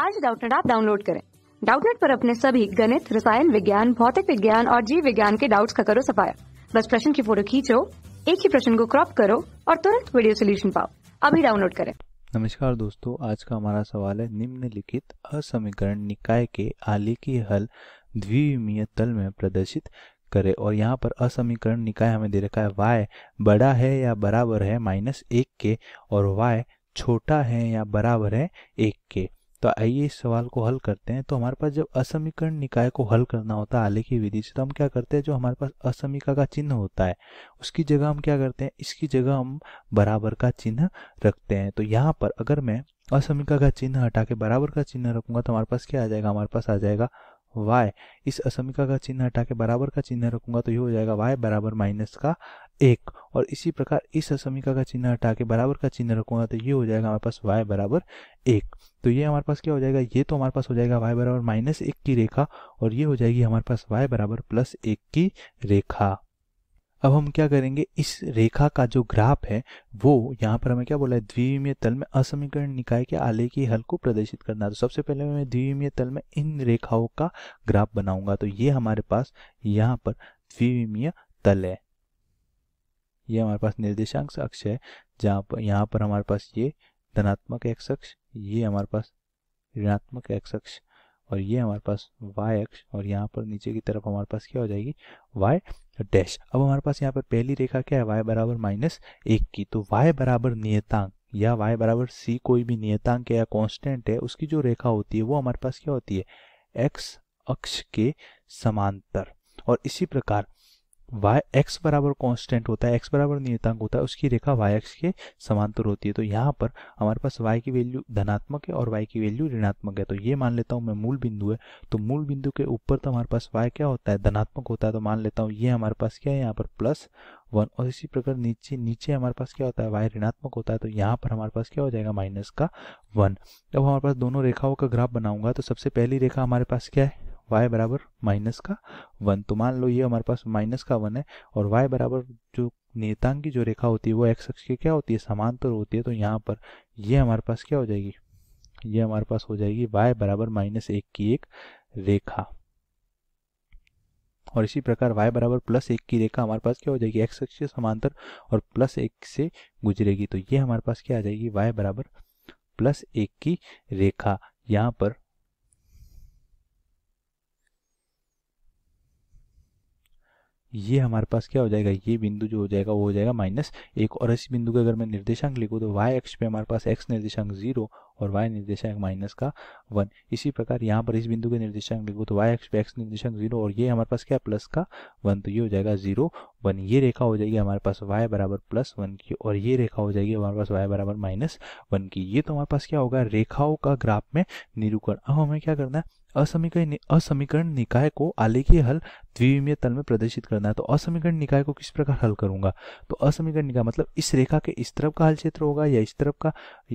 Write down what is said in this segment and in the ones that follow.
आज डाउटनेट आप डाउनलोड करें डाउटनेट पर अपने सभी गणित रसायन विज्ञान भौतिक विज्ञान और जीव विज्ञान के डाउट्स का करो सफाया बस प्रश्न की फोटो खींचो एक ही प्रश्न को क्रॉप करो और तुरंत वीडियो सोल्यूशन पाओ अभी डाउनलोड करें नमस्कार दोस्तों आज का हमारा सवाल है निम्नलिखित असमीकरण निकाय के आलेखीय हल द्विमीय तल में प्रदर्शित करें और यहाँ पर असमीकरण निकाय हमें दे रखा है y बड़ा है या बराबर है माइनस एक के और y छोटा है या बराबर है एक के तो आइए इस सवाल को हल करते हैं तो हमारे पास जब असमीकरण निकाय को हल करना होता है आले की विधि से तो हम क्या करते हैं जो हमारे पास असमिका का चिन्ह होता है उसकी जगह हम क्या करते हैं इसकी जगह हम बराबर का चिन्ह रखते हैं तो यहाँ पर अगर मैं असमिका का चिन्ह हटा के बराबर का चिन्ह रखूंगा तो हमारे पास क्या आ जाएगा हमारे पास आ जाएगा y इस असमिका का चिन्ह हटा के बराबर का चिन्ह रखूंगा तो ये हो जाएगा y बराबर माइनस का एक और इसी प्रकार इस असमिका का चिन्ह हटा के बराबर का चिन्ह रखूंगा तो ये हो जाएगा हमारे पास y बराबर एक तो ये हमारे पास क्या हो जाएगा ये तो हमारे पास हो जाएगा y बराबर माइनस एक की रेखा और ये हो जाएगी हमारे पास y बराबर प्लस एक की रेखा अब हम क्या करेंगे इस रेखा का जो ग्राफ है वो यहाँ पर हमें क्या बोला है द्विविमीय तल में असमीकरण निकाय के आले की हल को प्रदर्शित करना है तो सबसे पहले मैं द्विविमीय तल में इन रेखाओं का ग्राफ बनाऊंगा तो ये हमारे पास यहाँ पर द्विविमीय तल है ये हमारे पास निर्देशांक अक्ष है जहाँ पर यहाँ पर हमारे पास ये धनात्मक एक्स अक्ष ये हमारे पास ऋणात्मक एक्स अक्ष और ये हमारे पास y अक्ष और यहाँ पर नीचे की तरफ हमारे पास क्या हो जाएगी y डैश अब हमारे पास यहाँ पर पहली रेखा क्या है y बराबर माइनस एक की तो y बराबर नियतांक या y बराबर c कोई भी नियतांक या कांस्टेंट है उसकी जो रेखा होती है वो हमारे पास क्या होती है x अक्ष के समांतर और इसी प्रकार वाई एक्स बराबर कांस्टेंट होता है एक्स बराबर नियतांक होता है उसकी रेखा वाई एक्स के समांतर होती है तो यहाँ पर हमारे पास वाई की वैल्यू धनात्मक है और वाई की वैल्यू ऋणात्मक है तो ये मान लेता हूँ मैं मूल बिंदु है तो मूल बिंदु के ऊपर तो हमारे पास वाई क्या होता है धनात्मक होता है तो मान लेता हूँ ये हमारे पास क्या है यहाँ पर प्लस वन और इसी प्रकार नीचे नीचे हमारे पास क्या होता है वाई ऋणात्मक होता है तो यहाँ पर हमारे पास क्या हो जाएगा माइनस का वन अब हमारे पास दोनों रेखाओं का ग्राफ बनाऊंगा तो सबसे पहली रेखा हमारे पास क्या है y बराबर माइनस का वन तो मान लो ये हमारे पास माइनस का वन है और y बराबर जो नेतांग की जो रेखा होती है वो x अक्ष के क्या होती है समांतर होती है तो यहाँ पर ये हमारे पास क्या हो जाएगी ये हमारे पास हो जाएगी y बराबर माइनस एक की एक रेखा और इसी प्रकार y बराबर प्लस एक की रेखा हमारे पास क्या हो जाएगी x अक्ष के समांतर और प्लस एक से गुजरेगी तो ये हमारे पास क्या आ जाएगी y बराबर प्लस एक की रेखा यहाँ पर ये हमारे पास क्या हो जाएगा ये बिंदु जो हो जाएगा वो हो जाएगा माइनस एक और इस बिंदु का अगर मैं निर्देशांक लिखूँ तो वाई एक्स पे हमारे पास एक्स निर्देशांक जीरो और वाई निर्देशांक माइनस का वन इसी प्रकार यहाँ पर इस बिंदु के निर्देशांक लिखो तो वाई एक्स पे एक्स निर्देशांक जीरो और ये हमारे पास क्या प्लस का वन तो ये हो जाएगा जीरो वन ये रेखा हो जाएगी हमारे पास वाई बराबर प्लस वन की और ये रेखा हो जाएगी हमारे पास वाई बराबर माइनस वन की ये तो हमारे पास क्या होगा रेखाओं का ग्राफ में निरूपण अब हमें क्या करना है असमीकरण असमीकरण निकाय को आलेखीय हल द्विविमीय तल में प्रदर्शित करना है तो असमीकरण निकाय को किस प्रकार हल करूंगा तो असमीकरण निकाय मतलब इस रेखा के इस तरफ का हल क्षेत्र होगा या इस तरफ का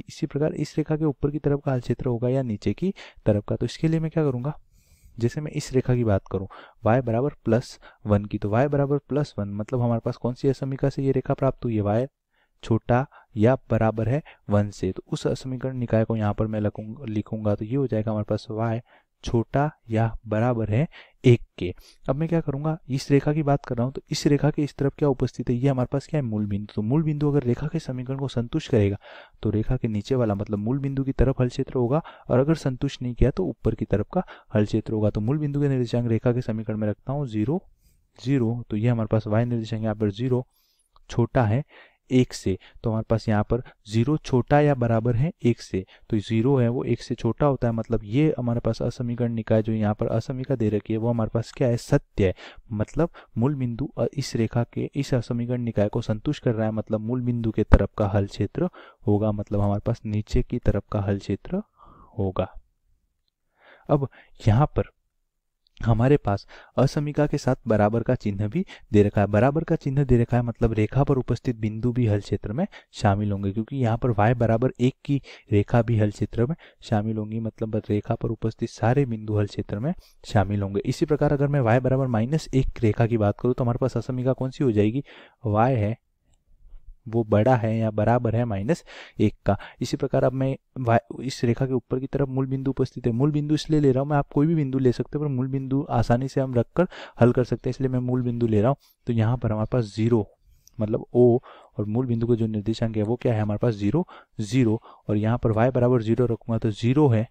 इसी प्रकार इस रेखा के ऊपर की तरफ का हल क्षेत्र होगा या नीचे की तरफ का तो इसके लिए मैं क्या करूंगा जैसे मैं इस रेखा की बात करूं y बराबर प्लस वन की तो y बराबर प्लस वन मतलब हमारे पास कौन सी असमिका से ये रेखा प्राप्त हुई है y छोटा या बराबर है वन से तो उस असमीकरण निकाय को यहाँ पर मैं लिखूंगा तो ये हो जाएगा हमारे पास y छोटा या बराबर है एक के अब मैं क्या करूंगा इस रेखा की बात कर रहा हूं तो इस रेखा के इस तरफ क्या उपस्थित है ये हमारे पास क्या है मूल बिंदु तो मूल बिंदु अगर रेखा के समीकरण को संतुष्ट करेगा तो रेखा के नीचे वाला मतलब मूल बिंदु की तरफ हल क्षेत्र होगा और अगर संतुष्ट नहीं किया तो ऊपर की तरफ का हल क्षेत्र होगा तो मूल बिंदु के निर्देशांक रेखा के समीकरण में रखता हूँ जीरो जीरो तो ये हमारे पास वाई निर्देशांक यहाँ पर जीरो छोटा है एक से तो हमारे पास यहाँ पर जीरो छोटा या बराबर है एक से तो जीरो है वो एक से छोटा होता है मतलब ये हमारे पास असमीकरण निकाय जो यहाँ पर असमीका दे रखी है वो हमारे पास क्या है सत्य है मतलब मूल बिंदु इस रेखा के इस असमीकरण निकाय को संतुष्ट कर रहा है मतलब मूल बिंदु के तरफ का हल क्षेत्र होगा मतलब हमारे पास नीचे की तरफ का हल क्षेत्र होगा अब यहाँ पर हमारे पास असमिका के साथ बराबर का चिन्ह भी दे रखा है बराबर का चिन्ह दे रखा है मतलब रेखा पर उपस्थित बिंदु भी हल क्षेत्र में शामिल होंगे क्योंकि यहाँ पर y बराबर एक की रेखा भी हल क्षेत्र में शामिल होंगी मतलब रेखा पर उपस्थित सारे बिंदु हल क्षेत्र में शामिल होंगे इसी प्रकार अगर मैं y बराबर माइनस एक रेखा की बात करूँ तो हमारे पास असमिका कौन सी हो जाएगी वाई है वो बड़ा है या बराबर है माइनस एक का इसी प्रकार अब मैं इस रेखा के ऊपर की तरफ मूल बिंदु उपस्थित है मूल बिंदु इसलिए ले रहा हूँ मैं आप कोई भी बिंदु ले सकते हो पर मूल बिंदु आसानी से हम रख कर हल कर सकते हैं इसलिए मैं मूल बिंदु ले रहा हूँ तो यहाँ पर हमारे पास जीरो मतलब ओ और मूल बिंदु का जो निर्देशांक है वो क्या है हमारे पास जीरो जीरो और यहाँ पर वाई बराबर जीरो रखूंगा तो जीरो है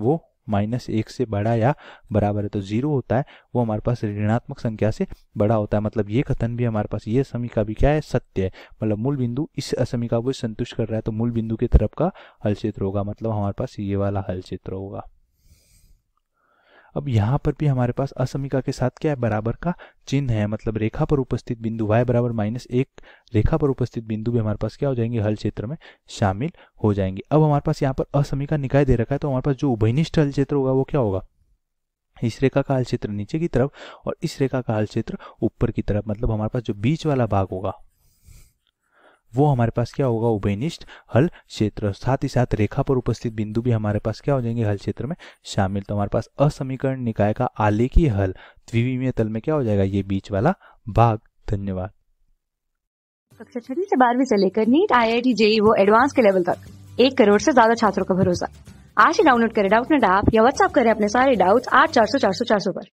वो माइनस एक से बड़ा या बराबर है तो जीरो होता है वो हमारे पास ऋणात्मक संख्या से बड़ा होता है मतलब ये कथन भी हमारे पास ये समी का भी क्या है सत्य है मतलब मूल बिंदु इस असमी का को संतुष्ट कर रहा है तो मूल बिंदु की तरफ का हल क्षेत्र होगा मतलब हमारे पास ये वाला हल क्षेत्र होगा अब यहाँ पर भी हमारे पास असमिका के साथ क्या है बराबर का चिन्ह है मतलब रेखा पर उपस्थित बिंदु y बराबर माइनस एक रेखा पर उपस्थित बिंदु भी हमारे पास क्या हो जाएंगे हल क्षेत्र में शामिल हो जाएंगे अब हमारे पास यहाँ पर असमिका निकाय दे रखा है तो हमारे पास जो उभयनिष्ठ हल क्षेत्र होगा वो क्या होगा इस रेखा का हल क्षेत्र नीचे की तरफ और इस रेखा का हल क्षेत्र ऊपर की तरफ मतलब हमारे पास जो बीच वाला भाग होगा वो हमारे पास क्या होगा उभयनिष्ठ हल क्षेत्र साथ ही साथ रेखा पर उपस्थित बिंदु भी हमारे पास क्या हो जाएंगे हल क्षेत्र में शामिल तो हमारे पास असमीकरण निकाय का आलेखीय हल द्विविमीय तल में क्या हो जाएगा ये बीच वाला भाग धन्यवाद कक्षा छठी से बारहवीं से लेकर NEET I I T JEE वो एडवांस के लेवल तक एक करोड़ से ज्यादा छात्रों का भरोसा आज ही डाउनलोड करें डाउट नेट ऐप या व्हाट्सएप करें अपने सारे डाउट्स आठ चार सौ चार सौ चार सौ पर